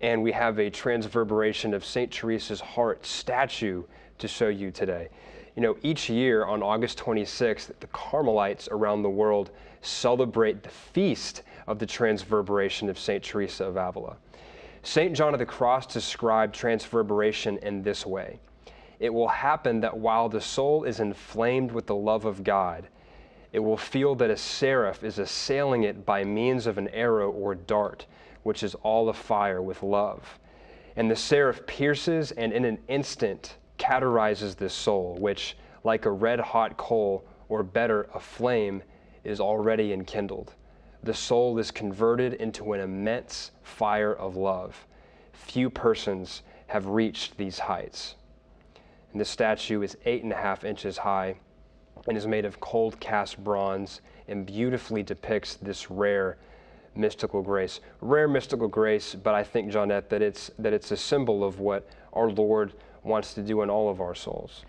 and we have a transverberation of St. Teresa's heart statue to show you today. You know, each year on August 26th, the Carmelites around the world celebrate the feast of the transverberation of St. Teresa of Avila. St. John of the Cross described transverberation in this way It will happen that while the soul is inflamed with the love of God, it will feel that a seraph is assailing it by means of an arrow or dart which is all afire with love. And the seraph pierces and in an instant catarizes this soul, which, like a red hot coal, or better, a flame, is already enkindled. The soul is converted into an immense fire of love. Few persons have reached these heights. And this statue is eight and a half inches high and is made of cold cast bronze and beautifully depicts this rare mystical grace. Rare mystical grace, but I think, Jeanette, that it's, that it's a symbol of what our Lord wants to do in all of our souls.